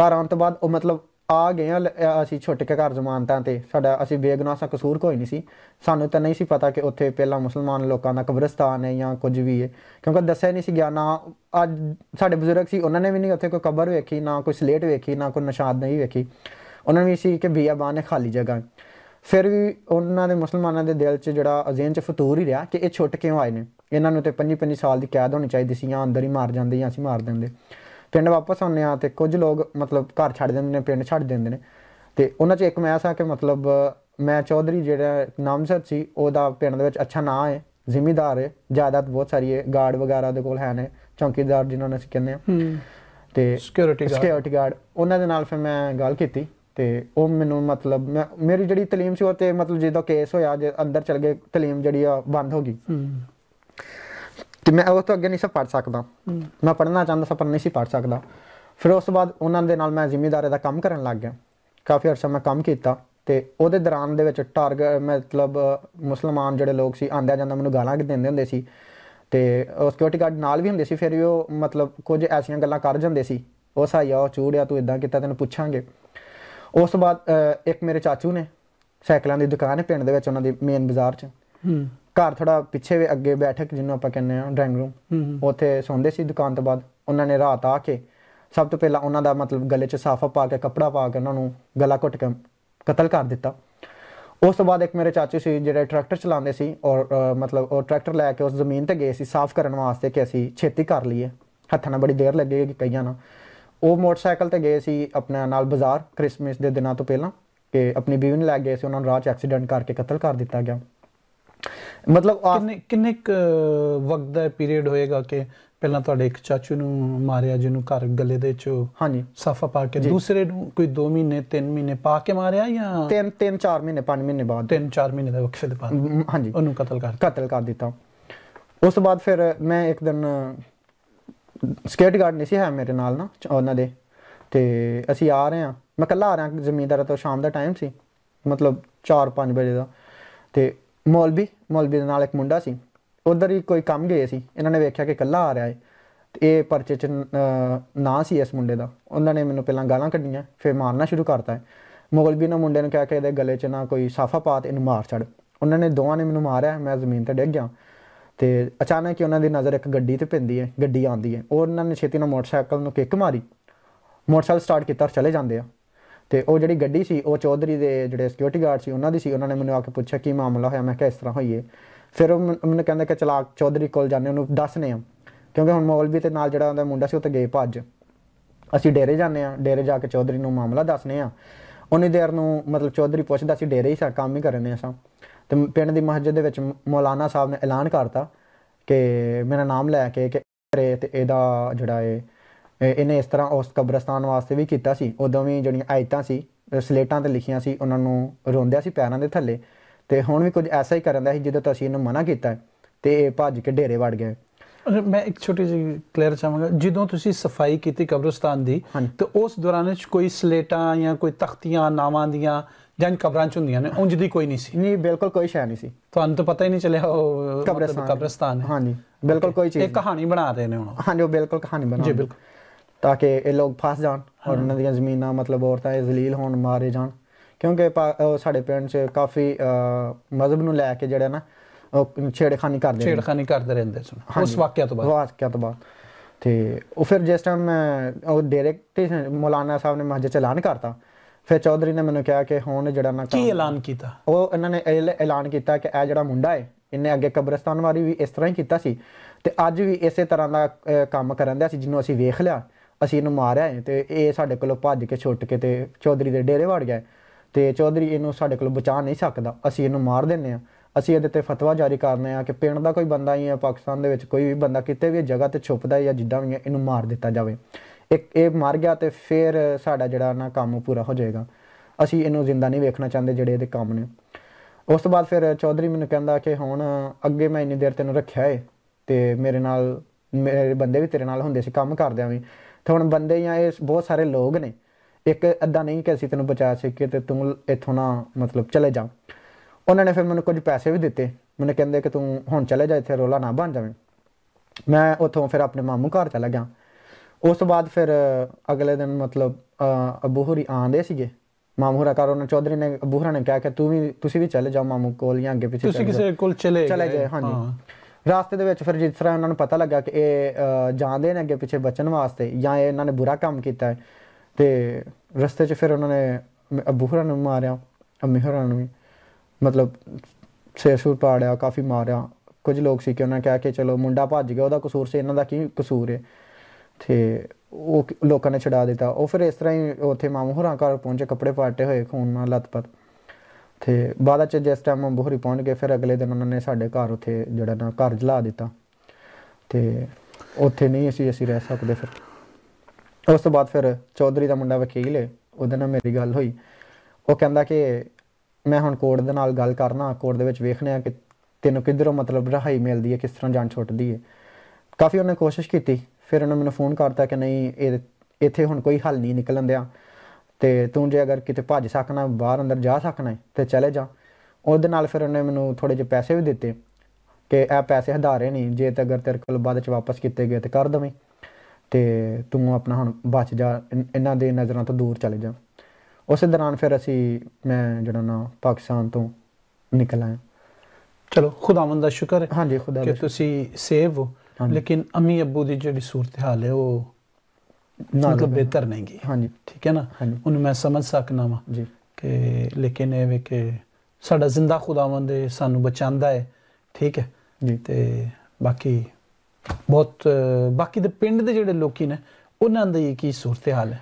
ਘਰ ਆਉਣ ਤੋਂ ਬਾਅਦ ਉਹ ਮਤਲਬ ਆ ਗਏ ਆ ਅਸੀਂ ਛੁੱਟ ਕੇ ਘਰ ਜ਼ਮਾਨਤਾਂ ਤੇ ਸਾਡਾ ਅਸੀਂ ਬੇਗਨਾਸਾ ਸਾ ਕਸੂਰ ਕੋਈ ਨਹੀਂ ਸੀ ਸਾਨੂੰ ਤਾਂ ਨਹੀਂ ਸੀ ਪਤਾ ਕਿ ਉੱਥੇ ਪਹਿਲਾਂ ਮੁਸਲਮਾਨ ਲੋਕਾਂ ਦਾ ਕਬਰਸਤਾਨ ਹੈ ਜਾਂ ਕੁਝ ਵੀ ਹੈ ਕਿਉਂਕਿ ਦੱਸਿਆ ਨਹੀਂ ਸੀ ਗਿਆ ਨਾ ਅੱਜ ਸਾਡੇ ਬਜ਼ੁਰਗ ਸੀ ਉਹਨਾਂ ਨੇ ਵੀ ਨਹੀਂ ਉੱਥੇ ਕੋਈ ਕਬਰ ਵੇਖੀ ਨਾ ਕੋਈ ਸਲੇਟ ਵੇਖੀ ਨਾ ਕੋਈ ਨਿਸ਼ਾਨ ਨਹੀਂ ਵੇਖੀ ਉਹਨਾਂ ਨੇ ਵੀ ਸੀ ਕਿ ਬੀਆਬਾਨ ਹੈ ਖਾਲੀ ਜਗ੍ਹਾ ਫਿਰ ਵੀ ਉਹਨਾਂ ਦੇ ਮੁਸਲਮਾਨਾਂ ਦੇ ਦਿਲ 'ਚ ਜਿਹੜਾ ਅਜ਼ੀਨ 'ਚ ਫਤੂਰ ਹੀ ਰਿਹਾ ਕਿ ਇਹ ਛੁੱਟ ਕਿਉਂ ਆਏ ਨੇ ਇਹਨਾਂ ਨੂੰ ਤੇ 5-5 ਸਾਲ ਦੀ ਕੈਦ ਹੋਣੀ ਚਾਹੀਦੀ ਸੀ ਜਾਂ ਅੰਦਰ ਹੀ ਮਾਰ ਜਾਂਦੇ ਜਾਂ ਅਸੀਂ ਮਾਰ ਦਿੰਦੇ ਪਿੰਡ ਵਾਪਸ ਆਉਂਦੇ ਆ ਤੇ ਕੁਝ ਲੋਕ ਮਤਲਬ ਘਰ ਛੱਡ ਦਿੰਦੇ ਨੇ ਪਿੰਡ ਛੱਡ ਦਿੰਦੇ ਨੇ ਤੇ ਉਹਨਾਂ 'ਚ ਇੱਕ ਮੈਂ ਸਾ ਕਿ ਮਤਲਬ ਮੈਂ ਚੌਧਰੀ ਜਿਹੜਾ ਨਾਮਜ਼ਦ ਸੀ ਉਹਦਾ ਪਿੰਡ ਦੇ ਵਿੱਚ ਅੱਛਾ ਨਾਂ ਹੈ ਜ਼ਿਮੀਦਾਰ ਹੈ ਜਾਇਦਾਦ ਬਹੁਤ ਸਾਰੀ ਹੈ ਗਾਰਡ ਵਗੈਰਾ ਦੇ ਕੋਲ ਹੈ ਨੇ ਚੌਕੀਦਾਰ ਜਿਨ੍ਹਾਂ ਨੂੰ ਅਸੀਂ ਕਹਿੰਦੇ ਆ ਤੇ ਸਿਕਿਉਰਿਟੀ ਗਾਰਡ ਸਿਕਿਉਰਿਟੀ ਗਾਰਡ ਉਹਨਾਂ ਦੇ ਨਾਲ ਫਿਰ ਮੈਂ ਗੱਲ ਕੀਤੀ ਤੇ ਉਹ ਮੈਨੂੰ ਮਤਲਬ ਮੇਰੀ ਜਿਹੜੀ ਤਾਲੀਮ ਸੀ ਉਹ ਤੇ ਮਤਲਬ ਜਦੋਂ ਕੇਸ ਹੋਇਆ ਜੇ ਅੰਦਰ ਚਲ ਗਏ ਤਾਲੀਮ ਜਿਹੜੀ ਆ ਬੰਦ ਹੋ ਗਈ ਤੇ ਮੈਂ ਉਹ ਤੋਂ ਅੱਗੇ ਨਹੀਂ ਸੀ ਪੜ ਸਕਦਾ ਮੈਂ ਪੜਨਾ ਚਾਹੁੰਦਾ ਸੀ ਪਰ ਨਹੀਂ ਸੀ ਪੜ ਸਕਦਾ ਫਿਰ ਉਸ ਤੋਂ ਬਾਅਦ ਉਹਨਾਂ ਦੇ ਨਾਲ ਮੈਂ ਜ਼ਿੰਮੇਵਾਰੀ ਦਾ ਕੰਮ ਕਰਨ ਲੱਗ ਗਿਆ ਕਾਫੀ ਅਰਸਾ ਮੈਂ ਕੰਮ ਕੀਤਾ ਤੇ ਉਹਦੇ ਦੌਰਾਨ ਦੇ ਵਿੱਚ ਟਾਰਗੇਟ ਮਤਲਬ ਮੁਸਲਮਾਨ ਜਿਹੜੇ ਲੋਕ ਸੀ ਆਂਦਿਆ ਜਾਂਦਾ ਮੈਨੂੰ ਗਾਲਾਂ ਕਿ ਦਿੰਦੇ ਹੁੰਦੇ ਸੀ ਤੇ ਉਹ ਸਿਕਿਉਰਿਟੀ ਗਾਰਡ ਨਾਲ ਵੀ ਹੁੰਦੇ ਸੀ ਫਿਰ ਉਹ ਮਤਲਬ ਕੁਝ ਐਸੀਆਂ ਗੱਲਾਂ ਕਰ ਜਾਂਦੇ ਸੀ ਉਹ ਸਾਇਆ ਉਹ ਚੂੜਿਆ ਤੂੰ ਇਦਾਂ ਕੀਤਾ ਤੈਨੂੰ ਪੁੱਛਾਂਗੇ ਉਸ ਤੋਂ ਬਾਅਦ ਇੱਕ ਮੇਰੇ ਚਾਚੂ ਨੇ ਸਾਈਕਲਾਂ ਦੀ ਦੁਕਾਨ ਹੈ ਪਿੰਡ ਦੇ ਵਿੱਚ ਉਹਨਾਂ ਦੀ ਮੇਨ ਬਾਜ਼ਾਰ 'ਚ ਘਰ ਥੋੜਾ ਪਿੱਛੇ ਅੱਗੇ ਬੈਠਕ ਜਿੰਨੂੰ ਆਪਾਂ ਕਹਿੰਦੇ ਆ ਡਰਾਇੰਗ ਰੂਮ ਉੱਥੇ ਸੌਂਦੇ ਸੀ ਦੁਕਾਨ ਤੋਂ ਬਾਅਦ ਉਹਨਾਂ ਨੇ ਰਾਤ ਆ ਕੇ ਸਭ ਤੋਂ ਪਹਿਲਾਂ ਉਹਨਾਂ ਦਾ ਮਤਲਬ ਗਲੇ 'ਚ ਸਾਫਾ ਪਾ ਕੇ ਕੱਪੜਾ ਪਾ ਕੇ ਉਹਨਾਂ ਨੂੰ ਗਲਾ ਘੁੱਟ ਕੇ ਕਤਲ ਕਰ ਦਿੱਤਾ ਉਸ ਤੋਂ ਬਾਅਦ ਇੱਕ ਮੇਰੇ ਚਾਚੂ ਸੀ ਜਿਹੜੇ ਟਰੈਕਟਰ ਚਲਾਉਂਦੇ ਸੀ ਔਰ ਮਤਲਬ ਉਹ ਟਰੈਕਟਰ ਲੈ ਕੇ ਉਸ ਜ਼ਮੀਨ ਤੇ ਗਏ ਸੀ ਸਾਫ਼ ਕਰਨ ਵਾਸਤੇ ਕਿ ਅਸੀਂ ਛੇਤੀ ਕਰ ਲਈਏ ਹੱਥਾਂ ਨਾਲ ਬੜੀ ਦੇਰ ਲੱਗੇਗੀ ਕਈਆਂ ਨਾਲ ਉਹ ਮੋਟਰਸਾਈਕਲ ਤੇ ਗਏ ਸੀ ਆਪਣੇ ਨਾਲ ਬਾਜ਼ਾਰ 크리스마ਸ ਦੇ ਦਿਨਾਂ ਤੋਂ ਪਹਿਲਾਂ ਕਿ ਆਪਣੀ ਬੀਵੀ ਨੂੰ ਲੈ ਗਏ ਸੀ ਉਹਨਾਂ ਨੂੰ ਰਾਹ 'ਚ ਐਕਸੀਡੈਂਟ ਕਰਕੇ ਕਤਲ ਕਰ ਦਿੱਤਾ ਗਿਆ ਮਤਲਬ ਕਿੰਨੇ ਕਿੰਨੇ ਵਕਤ ਦਾ ਪੀਰੀਅਡ ਹੋਏਗਾ ਕਿ ਪਹਿਲਾਂ ਤੁਹਾਡੇ ਇੱਕ ਚਾਚੂ ਨੂੰ ਮਾਰਿਆ ਜਿਹਨੂੰ ਘਰ ਗੱਲੇ ਦੇ ਚ ਹਾਂਜੀ ਸਾਫਾ ਪਾ ਕੇ ਦੂਸਰੇ ਨੂੰ ਕੋਈ 2 ਮਹੀਨੇ 3 ਮਹੀਨੇ ਪਾ ਕੇ ਮਾਰਿਆ ਜਾਂ 3 3 4 ਮਹੀਨੇ 5 ਮਹੀਨੇ ਬਾਅਦ 3 4 ਮਹੀਨੇ ਦਾ ਵਕਫੇ ਦੇ ਬਾਅਦ ਹਾਂਜੀ ਉਹਨੂੰ ਕਤਲ ਕਰ ਕਤਲ ਕਰ ਦਿੱਤਾ ਉਸ ਤੋਂ ਬਾਅਦ ਫਿਰ ਮੈਂ ਇੱਕ ਦਿਨ ਸਕਿਉਰਟੀ ਗਾਰਡ ਨਹੀਂ ਸੀ ਹੈ ਮੇਰੇ ਨਾਲ ਨਾ ਉਹਨਾਂ ਦੇ ਤੇ ਅਸੀਂ ਆ ਰਹੇ ਆ ਮੈਂ ਕੱਲਾ ਆ ਰਿਹਾ ਜ਼ਮੀਂਦਾਰ ਤੋਂ ਸ਼ਾਮ ਦਾ ਟਾਈਮ ਸੀ ਮਤਲਬ 4-5 ਵਜੇ ਦਾ ਤੇ ਮੌਲਵੀ ਮੌਲਵੀ ਦੇ ਨਾਲ ਇੱਕ ਮੁੰਡਾ ਸੀ ਉਧਰ ਹੀ ਕੋਈ ਕੰਮ ਗਏ ਸੀ ਇਹਨਾਂ ਨੇ ਵੇਖਿਆ ਕਿ ਕੱਲਾ ਆ ਰਿਹਾ ਹੈ ਇਹ ਪਰਚੇ 'ਚ ਨਾਂ ਸੀ ਇਸ ਮੁੰਡੇ ਦਾ ਉਹਨਾਂ ਨੇ ਮੈਨੂੰ ਪਹਿਲਾਂ ਗਾਲਾਂ ਕੱਢੀਆਂ ਫਿਰ ਮਾਰਨਾ ਸ਼ੁਰੂ ਕਰਤਾ ਮੌਲਵੀ ਨੇ ਮੁੰਡੇ ਨੂੰ ਕਿਹਾ ਕਿ ਇਹਦੇ ਗਲੇ 'ਚ ਨਾ ਕੋਈ ਸਾਫਾ ਪਾ ਤੇ ਇਹਨੂੰ ਮਾਰ ਛੱਡ ਉਹਨਾਂ ਨੇ ਦੋਵਾਂ ਨੇ ਮੈਨੂੰ ਮਾਰਿਆ ਮੈਂ ਜ਼ਮੀਨ ਤੇ ਡਿੱਗ ਗਿਆ ਤੇ ਅਚਾਨਕ ਹੀ ਉਹਨਾਂ ਦੀ ਨਜ਼ਰ ਇੱਕ ਗੱਡੀ ਤੇ ਪੈਂਦੀ ਹੈ ਗੱਡੀ ਆਉਂਦੀ ਹੈ ਉਹਨਾਂ ਨੇ ਛੇਤੀ ਨਾਲ ਮੋਟਰਸਾਈਕਲ ਨੂੰ ਕਿੱਕ ਮਾਰੀ ਮੋਟਰਸਾਈਕਲ ਸਟਾਰਟ ਕੀਤਾ ਚਲੇ ਜਾਂਦੇ ਆ ਤੇ ਉਹ ਜਿਹੜੀ ਗੱਡੀ ਸੀ ਉਹ ਚੌਧਰੀ ਦੇ ਜਿਹੜੇ ਸਿਕਿਉਰਿਟੀ ਗਾਰਡ ਸੀ ਉਹਨਾਂ ਦੀ ਸੀ ਉਹਨਾਂ ਨੇ ਮੈਨੂੰ ਆ ਕੇ ਪੁੱਛਿਆ ਕੀ ਮਾਮਲਾ ਹੋਇਆ ਮੈਂ ਕਿਹਾ ਇਸ ਤਰ੍ਹਾਂ ਹੋਈਏ ਫਿਰ ਉਹ ਮੈਨੂੰ ਕਹਿੰਦਾ ਕਿ ਚਲਾਕ ਚੌਧਰੀ ਕੋਲ ਜਾਂਦੇ ਉਹਨੂੰ ਦੱਸਨੇ ਆ ਕਿਉਂਕਿ ਹੁਣ ਮੌਲਵੀ ਤੇ ਨਾਲ ਜਿਹੜਾ ਉਹਦਾ ਮੁੰਡਾ ਸੀ ਉਹ ਤੇ ਗਏ ਭੱਜ ਅਸੀਂ ਡੇਰੇ ਜਾਂਦੇ ਆ ਡੇਰੇ ਜਾ ਕੇ ਚੌਧਰੀ ਨੂੰ ਮਾਮਲਾ ਦੱਸਨੇ ਆ ਉਹਨੇ ਦੇਰ ਨੂੰ ਮਤਲਬ ਚੌਧਰੀ ਪੁੱਛਦਾ ਸੀ ਡੇਰੇ ਹੀ ਸਾ ਕੰਮ ਹੀ ਕਰਨੇ ਅਸਾਂ ਤੇ ਪਿੰਡ ਦੀ ਮਸਜਿਦ ਦੇ ਵਿੱਚ ਮੌਲਾਨਾ ਸਾਹਿਬ ਨੇ ਐਲਾਨ ਕਰਤਾ ਕਿ ਮੇਰਾ ਨਾਮ ਲੈ ਕੇ ਕਿ ਤੇ ਇਹਦਾ ਜਿਹੜਾ ਏ ਇਹਨੇ ਇਸ ਤਰ੍ਹਾਂ ਉਸ ਕਬਰਸਤਾਨ ਵਾਸਤੇ ਵੀ ਕੀਤਾ ਸੀ ਉਦੋਂ ਵੀ ਜਿਹੜੀਆਂ ਆਇਤਾਂ ਸੀ ਸਲੇਟਾਂ ਤੇ ਲਿਖੀਆਂ ਸੀ ਉਹਨਾਂ ਨੂੰ ਰੋਂਦਿਆ ਸੀ ਪੈਰਾਂ ਦੇ ਥੱਲੇ ਤੇ ਹੁਣ ਵੀ ਕੁਝ ਐਸਾ ਹੀ ਕਰਨਦਾ ਸੀ ਜਦੋਂ ਤੁਸੀਂ ਇਹਨੂੰ ਮਨਾ ਕੀਤਾ ਤੇ ਇਹ ਭੱਜ ਕੇ ਡੇਰੇ ਵੜ ਗਏ ਮੈਂ ਇੱਕ ਛੋਟੀ ਜਿਹੀ ਕਲੀਅਰ ਚਾਹਾਂਗਾ ਜਦੋਂ ਤੁਸੀਂ ਸਫਾਈ ਕੀਤੀ ਕਬਰਸਤਾਨ ਦੀ ਤੇ ਉਸ ਦੌਰਾਨ ਵਿੱਚ ਕੋਈ ਸਲੇਟਾਂ ਜਾਂ ਕੋਈ ਤਖਤੀਆਂ ਨਾਵਾਂ ਦੀਆਂ ਜਾਂ ਕਬਰਾਂ ਚ ਹੁੰਦੀਆਂ ਨੇ ਉਂਝ ਦੀ ਕੋਈ ਨਹੀਂ ਸੀ ਨਹੀਂ ਬਿਲਕੁਲ ਕੋਈ ਸ਼ੈ ਨਹੀਂ ਸੀ ਤੁਹਾਨੂੰ ਤਾਂ ਪਤਾ ਹੀ ਨਹੀਂ ਚੱਲਿਆ ਉਹ ਕਬਰਸਤਾਨ ਹੈ ਹਾਂਜੀ ਬਿਲਕੁਲ ਕੋਈ ਚੀਜ਼ ਇਹ ਕਹਾਣੀ ਬਣਾ ਰਹੇ ਨੇ ਹੁਣ ਹਾਂਜੀ ਉਹ ਬਿਲਕੁਲ ਕਹਾਣੀ ਬਣਾ ਜੀ ਬਿਲਕੁਲ ਤਾਂ ਕਿ ਇਹ ਲੋਕ ਫਸ ਜਾਣ ਔਰ ਉਹਨਾਂ ਦੀਆਂ ਜ਼ਮੀਨਾਂ ਮਤਲਬ ਔਰਤਾਂ ਇਹ ਜ਼ਲੀਲ ਹੋਣ ਮਾਰੇ ਜਾਣ ਕਿਉਂਕਿ ਸਾਡੇ ਪਿੰਡ 'ਚ ਕਾਫੀ ਮਜ਼ਹਬ ਨੂੰ ਲੈ ਕੇ ਜਿਹੜਾ ਨਾ ਛੇੜਖਾਨੀ ਕਰਦੇ ਛੇੜਖਾਨੀ ਕਰਦੇ ਰਹਿੰਦੇ ਸਨ ਉਸ ਵਾਕਿਆ ਤੋਂ ਬਾਅਦ ਵਾਕਿਆ ਤੋਂ ਬਾਅਦ ਤੇ ਉਹ ਫਿਰ ਜਿਸ ਟਾਈਮ ਮੈਂ ਉਹ ਡਾਇਰੈਕਟ ਮੌਲਾਨਾ ਸਾਹਿਬ ਨੇ ਮਹਜ ਚਲਾਨ ਕਰਤਾ ਫਿਰ ਚੌਧਰੀ ਨੇ ਮੈਨੂੰ ਕਿਹਾ ਕਿ ਹੁਣ ਜਿਹੜਾ ਨਾ ਕੀ ਐਲਾਨ ਕੀਤਾ ਉਹ ਇਹਨਾਂ ਨੇ ਐਲਾਨ ਕੀਤਾ ਕਿ ਇਹ ਜਿਹੜਾ ਮੁੰਡਾ ਹੈ ਇਹਨੇ ਅੱਗੇ ਕਬਰਸਤਾਨ ਵਾਰੀ ਵੀ ਇਸ ਤਰ੍ਹਾਂ ਹੀ ਕੀਤਾ ਸੀ ਤੇ ਅੱਜ ਵੀ ਇਸੇ ਤਰ੍ਹਾਂ ਦਾ ਕੰਮ ਕਰਨ ਦਿਆ ਸੀ ਜਿੰਨੂੰ ਅਸੀਂ ਵੇਖ ਲਿਆ ਅਸੀਂ ਇਹਨੂੰ ਮਾਰਿਆ ਹੈ ਤੇ ਇਹ ਸਾਡੇ ਕੋਲੋਂ ਭੱਜ ਕੇ ਛੁੱਟ ਕੇ ਤੇ ਚੌਧਰੀ ਦੇ ਡੇਰੇ ਵੜ ਗਿਆ ਤੇ ਚੌਧਰੀ ਇਹਨੂੰ ਸਾਡੇ ਕੋਲ ਬਚਾ ਨਹੀਂ ਸਕਦਾ ਅਸੀਂ ਇਹਨੂੰ ਮਾਰ ਦਿੰਨੇ ਆ ਅਸੀਂ ਇਹਦੇ ਤੇ ਫਤਵਾ ਜਾਰੀ ਕਰਨੇ ਆ ਕਿ ਪਿੰਡ ਦਾ ਕੋਈ ਬੰਦਾ ਹੀ ਹੈ ਪਾਕਿਸਤਾਨ ਦੇ ਵਿੱਚ ਕੋਈ ਵੀ ਬੰਦਾ ਕਿਤੇ ਵੀ ਜਗ੍ਹਾ ਤੇ ਛੁੱਪਦਾ ਹੈ ਜਾਂ ਜਿੱਦਾਂ ਵੀ ਹੈ ਇਹਨੂੰ ਮਾਰ ਦਿੱਤਾ ਜਾਵੇ ਇੱਕ ਇਹ ਮਰ ਗਿਆ ਤੇ ਫਿਰ ਸਾਡਾ ਜਿਹੜਾ ਨਾ ਕੰਮ ਪੂਰਾ ਹੋ ਜਾਏਗਾ ਅਸੀਂ ਇਹਨੂੰ ਜ਼ਿੰਦਾ ਨਹੀਂ ਵੇਖਣਾ ਚਾਹੁੰਦੇ ਜਿਹੜੇ ਇਹਦੇ ਕੰਮ ਨੇ ਉਸ ਤੋਂ ਬਾਅਦ ਫਿਰ ਚੌਧਰੀ ਮੈਨੂੰ ਕਹਿੰਦਾ ਕਿ ਹੁਣ ਅੱਗੇ ਮੈਂ ਇੰਨੀ ਦੇਰ ਤੈਨੂੰ ਰੱਖਿਆ ਏ ਤੇ ਮੇਰੇ ਨਾਲ ਮੇਰੇ ਬੰਦੇ ਵੀ ਤੇਰੇ ਨਾਲ ਹੁੰਦੇ ਸੀ ਕੰਮ ਕਰਦੇ ਆਵੇਂ ਤੇ ਹੁਣ ਬੰਦੇ ਜਾਂ ਇਹ ਬਹੁਤ ਸਾਰੇ ਲੋਕ ਨੇ ਇੱਕ ਅੱਧਾ ਨਹੀਂ ਕਿ ਅਸੀਂ ਤੈਨੂੰ ਬਚਾ ਸਕੀਏ ਤੇ ਤੂੰ ਇੱਥੋਂ ਨਾ ਮਤਲਬ ਚਲੇ ਜਾ ਉਹਨਾਂ ਨੇ ਫਿਰ ਮੈਨੂੰ ਕੁਝ ਪੈਸੇ ਵੀ ਦਿੱਤੇ ਮੈਨੂੰ ਕਹਿੰਦੇ ਕਿ ਤੂੰ ਹੁਣ ਚਲੇ ਜਾ ਇੱਥੇ ਰੋਲਾ ਨਾ ਬਣ ਜਾਵੇਂ ਮੈਂ ਉੱਥੋਂ ਫਿਰ ਆਪਣੇ ਮਾਮੂ ਘਰ ਚਲਾ ਗਿਆ ਉਸ ਤੋਂ ਬਾਅਦ ਫਿਰ ਅਗਲੇ ਦਿਨ ਮਤਲਬ ਅਬੂ ਹਰੀ ਆਂਦੇ ਸੀਗੇ ਮਾਮੂ ਹਰਾ ਕਰ ਉਹਨਾਂ ਚੌਧਰੀ ਨੇ ਅਬੂ ਹਰਾ ਨੇ ਕਿਹਾ ਕਿ ਤੂੰ ਵੀ ਤੁਸੀਂ ਵੀ ਚਲੇ ਜਾਓ ਮਾਮੂ ਕੋਲ ਜਾਂ ਅੱਗੇ ਪਿੱਛੇ ਤੁਸੀਂ ਕਿਸੇ ਕੋਲ ਚਲੇ ਚਲੇ ਗਏ ਹਾਂਜੀ ਰਾਸਤੇ ਦੇ ਵਿੱਚ ਫਿਰ ਜਿਸ ਤਰ੍ਹਾਂ ਉਹਨਾਂ ਨੂੰ ਪਤਾ ਲੱਗਾ ਕਿ ਇਹ ਜਾਂਦੇ ਨੇ ਅੱਗੇ ਪਿੱਛੇ ਬਚਣ ਵਾਸਤੇ ਜਾਂ ਇਹ ਇਹਨਾਂ ਨੇ ਬੁਰਾ ਕੰਮ ਕੀਤਾ ਹੈ ਤੇ ਰਸਤੇ 'ਚ ਫਿਰ ਉਹਨਾਂ ਨੇ ਅਬੂ ਹਰਾਂ ਨੂੰ ਮਾਰਿਆ ਅਮੀ ਹਰਾਂ ਨੂੰ ਮਤਲਬ ਸੂਰ ਪਾੜਿਆ ਕਾਫੀ ਮਾਰਿਆ ਕੁਝ ਲੋਕ ਸੀ ਕਿ ਉਹਨਾਂ ਨੇ ਕਿਹਾ ਕਿ ਚਲੋ ਮੁੰਡਾ ਭੱਜ ਗਿਆ ਉਹਦਾ ਕਸੂਰ ਸੀ ਇਹਨਾਂ ਦਾ ਕੀ ਕਸੂਰ ਹੈ ਤੇ ਉਹ ਲੋਕਾਂ ਨੇ ਛਡਾ ਦਿੱਤਾ ਉਹ ਫਿਰ ਇਸ ਤਰ੍ਹਾਂ ਹੀ ਉੱਥੇ ਮਾਮੂ ਹੋਰਾਂ ਘਰ ਪਹੁੰਚੇ ਕੱਪੜੇ ਪਾਟੇ ਹੋਏ ਖੂਨ ਨਾਲ ਲਤਪਤ ਤੇ ਬਾਅਦ ਚ ਜਿਸ ਟਾਈਮ ਉਹ ਬੋਹਰੀ ਪਹੁੰਚ ਗਏ ਫਿਰ ਅਗਲੇ ਦਿਨ ਉਹਨਾਂ ਨੇ ਸਾਡੇ ਘਰ ਉਥੇ ਜਿਹੜਾ ਨਾ ਘਰ ਜਲਾ ਦਿੱਤਾ ਤੇ ਉੱਥੇ ਨਹੀਂ ਅਸੀਂ ਅਸੀਂ ਰਹਿ ਸਕਦੇ ਫਿਰ ਉਸ ਤੋਂ ਬਾਅਦ ਫਿਰ ਚੌਧਰੀ ਦਾ ਮੁੰਡਾ ਵਕੀਲ ਹੈ ਉਹਦੇ ਨਾਲ ਮੇਰੀ ਗੱਲ ਹੋਈ ਉਹ ਕਹਿੰਦਾ ਕਿ ਮੈਂ ਹੁਣ ਕੋਰਟ ਦੇ ਨਾਲ ਗੱਲ ਕਰਨਾ ਕੋਰਟ ਦੇ ਵਿੱਚ ਵੇਖਣਾ ਕਿ ਤੈਨੂੰ ਕਿੱਧਰੋਂ ਮਤਲਬ ਰਹਾਈ ਮਿਲਦੀ ਹੈ ਕਿਸ ਤਰ੍ਹਾਂ ਜਾਨ ਛੁੱਟਦੀ ਹੈ ਕਾਫੀ ਉਹਨੇ ਕੋਸ਼ਿਸ਼ ਕੀਤੀ ਫਿਰ ਉਹਨੇ ਮੈਨੂੰ ਫੋਨ ਕਰਤਾ ਕਿ ਨਹੀਂ ਇਹ ਇੱਥੇ ਹੁਣ ਕੋਈ ਹੱਲ ਨਹੀਂ ਨਿਕਲਣ ਦਿਆ ਤੇ ਤੂੰ ਜੇ ਅਗਰ ਕਿਤੇ ਭੱਜ ਸਕਣਾ ਬਾਹਰ ਅੰਦਰ ਜਾ ਸਕਣਾ ਤੇ ਚਲੇ ਜਾ ਉਹਦੇ ਨਾਲ ਫਿਰ ਉਹਨੇ ਮੈਨੂੰ ਥੋੜੇ ਜਿਹੇ ਪੈਸੇ ਵੀ ਦਿੱਤੇ ਕਿ ਇਹ ਪੈਸੇ ਹਧਾਰੇ ਨਹੀਂ ਜੇ ਤੇ ਅਗਰ ਤੇਰੇ ਕੋਲ ਬਾਅਦ ਚ ਵਾਪਸ ਕੀਤੇ ਗਏ ਤੇ ਕਰ ਦਵੇਂ ਤੇ ਤੂੰ ਆਪਣਾ ਹੁਣ ਬਚ ਜਾ ਇਹਨਾਂ ਦੇ ਨਜ਼ਰਾਂ ਤੋਂ ਦੂਰ ਚਲੇ ਜਾ ਉਸੇ ਦੌਰਾਨ ਫਿਰ ਅਸੀਂ ਮੈਂ ਜਿਹੜਾ ਨਾ ਪਾਕਿਸਤਾਨ ਤੋਂ ਨਿਕਲ ਆਇਆ ਚਲੋ ਖੁਦਾਵੰਦ ਦਾ ਸ਼ੁਕਰ ਹੈ ਹਾਂਜੀ ਖੁਦਾ ਦਾ ਕਿ ਤੁਸੀਂ ਸੇਵ ਹੋ ਲੇਕਿਨ ਅਮੀ ਅੱਬੂ ਦੀ ਜਿਹੜੀ ਸੂਰਤ ਹਾਲ ਹੈ ਉਹ ਮਤਲਬ ਬਿਹਤਰ ਨਹੀਂਗੀ ਹਾਂਜੀ ਠੀਕ ਹੈ ਨਾ ਉਹਨੂੰ ਮੈਂ ਸਮਝ ਸਕਣਾ ਵਾਂ ਜੀ ਕਿ ਲੇਕਿਨ ਇਹ ਵੇ ਕਿ ਸਾਡਾ ਜ਼ਿੰਦਾ ਖੁਦਾਵੰਦ ਸਾਨੂੰ ਬਚਾਉਂਦਾ ਹੈ ਠੀਕ ਹੈ ਜੀ ਤੇ ਬਾਕੀ ਬਹੁਤ ਬਾਕੀ ਦੇ ਪਿੰਡ ਦੇ ਜਿਹੜੇ ਲੋਕੀ ਨੇ ਉਹਨਾਂ ਦੀ ਕੀ ਸੂਰਤ ਹਾਲ ਹੈ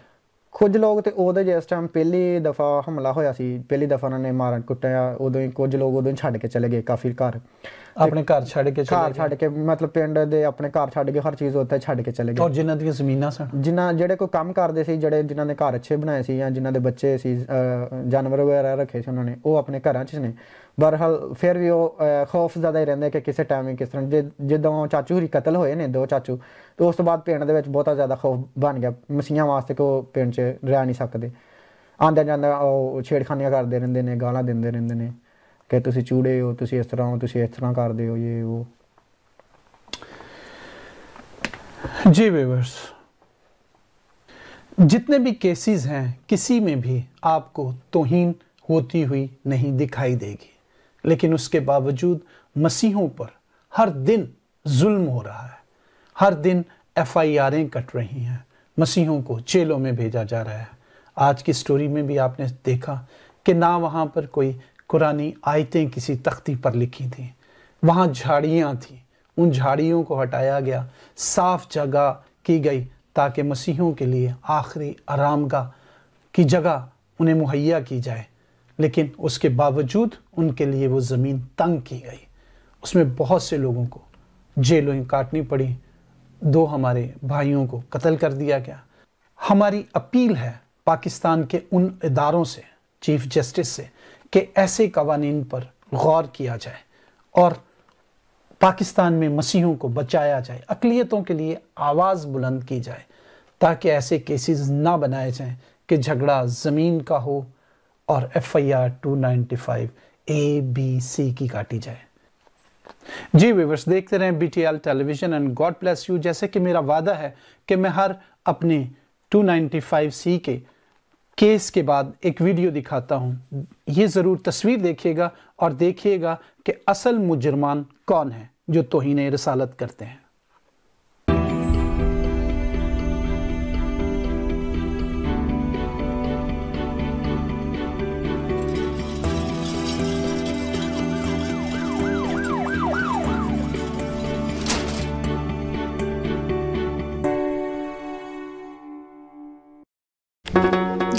ਕੁਝ ਲੋਕ ਤੇ ਉਹਦੇ ਜਿਸ ਟਾਈਮ ਪਹਿਲੀ ਦਫਾ ਹਮਲਾ ਹੋਇਆ ਸੀ ਪਹਿਲੀ ਦਫਾ ਉਹਨਾਂ ਨੇ ਮਾਰਨ ਕੁੱਟਿਆ ਉਦੋਂ ਹੀ ਕੁਝ ਲੋਕ ਉਦੋਂ ਛੱਡ ਕੇ ਚਲੇ ਗਏ ਕਾਫੀ ਘਰ ਆਪਣੇ ਘਰ ਛੱਡ ਕੇ ਚਲੇ ਘਰ ਛੱਡ ਕੇ ਮਤਲਬ ਪਿੰਡ ਦੇ ਆਪਣੇ ਘਰ ਛੱਡ ਕੇ ਹਰ ਚੀਜ਼ ਉੱਥੇ ਛੱਡ ਕੇ ਚਲੇ ਗਏ ਔਰ ਜਿਨ੍ਹਾਂ ਦੀਆਂ ਜ਼ਮੀਨਾਂ ਸਨ ਜਿਨ੍ਹਾਂ ਜਿਹੜੇ ਕੋਈ ਕੰਮ ਕਰਦੇ ਸੀ ਜਿਹੜੇ ਜਿਨ੍ਹਾਂ ਨੇ ਘਰ ਅੱਛੇ ਬਣਾਏ ਸੀ ਜਾਂ ਜਿਨ੍ਹਾਂ ਦੇ ਬੱਚੇ ਸੀ ਜਾਨਵਰ ਵਗੈਰਾ ਰੱਖੇ ਸੀ ਉਹਨਾਂ ਨੇ ਉਹ ਆਪਣੇ ਘਰਾਂ 'ਚ ਨੇ ਬਰਹਾਲ ਫਿਰ ਵੀ ਉਹ ਖੌਫ ਜ਼ਿਆਦਾ ਹੀ ਰਹਿੰਦੇ ਕਿ ਕਿਸੇ ਟਾਈਮ ਕਿਸ ਤਰ੍ਹਾਂ ਜਦੋਂ ਚਾਚੂ ਹਰੀ ਕਤਲ ਹੋਏ ਨੇ ਦੋ ਚਾਚੂ ਤੇ ਉਸ ਤੋਂ ਬਾਅਦ ਪਿੰਡ ਦੇ ਵਿੱਚ ਬਹੁਤਾ ਜ਼ਿਆਦਾ ਖੌਫ ਬਣ ਗਿਆ ਮਸੀਹਾਂ ਵਾਸਤੇ ਕਿ ਉਹ ਪਿੰਡ 'ਚ ਰਹਿ ਨਹੀਂ ਸਕਦੇ ਆਂਦੇ ਜਾਂਦੇ ਉਹ ਛੇੜਖਾਨੀਆਂ ਕਰਦੇ ਰਹਿੰਦੇ ਨੇ ਗਾਲਾਂ ਦਿੰਦੇ ਰਹਿੰਦੇ ਨੇ ਕਿ ਤੁਸੀਂ ਚੂੜੇ ਹੋ ਤੁਸੀਂ ਇਸ ਤਰ੍ਹਾਂ ਹੋ ਤੁਸੀਂ ਇਸ ਤਰ੍ਹਾਂ ਕਰਦੇ ਹੋ ਇਹ ਉਹ जी व्यूवर्स जितने भी केसेस हैं किसी में भी आपको तोहीन होती हुई नहीं दिखाई देगी लेकिन उसके बावजूद मसीहों पर हर दिन जुल्म हो रहा है हर दिन एफ आई आरें कट रही हैं मसीहों को जेलों में भेजा जा रहा है आज की स्टोरी में भी आपने देखा कि ना वहाँ पर कोई कुरानी आयतें किसी तख्ती पर लिखी थी वहाँ झाड़ियाँ थीं उन झाड़ियों को हटाया गया साफ जगह की गई ताकि मसीहों के लिए आखिरी आराम का की जगह उन्हें मुहैया की जाए लेकिन उसके बावजूद उनके लिए वो ज़मीन तंग की गई उसमें बहुत से लोगों को जेलों काटनी पड़ी दो हमारे भाइयों को कत्ल कर दिया गया हमारी अपील है पाकिस्तान के उन इदारों से चीफ जस्टिस से कि ऐसे कवानीन पर गौर किया जाए और पाकिस्तान में मसीहों को बचाया जाए अकलीतों के लिए आवाज़ बुलंद की जाए ताकि ऐसे केसेस ना बनाए जाएं कि झगड़ा ज़मीन का हो और F I R two ninety five A B C की काटी जाए जी व्यूवर्स देखते रहें B T L television and God bless you जैसे कि मेरा वादा है कि मैं हर अपने 295 सी के केस के बाद एक वीडियो दिखाता हूं ये ज़रूर तस्वीर देखिएगा और देखिएगा कि असल मुजरमान कौन है जो तोहन रसालत करते हैं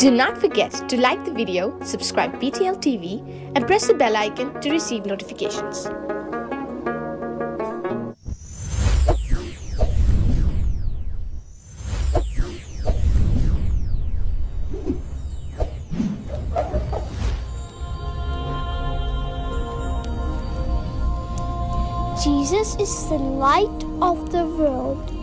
Do not forget to like the video, subscribe BTL TV and press the bell icon to receive notifications. Jesus is the light of the world.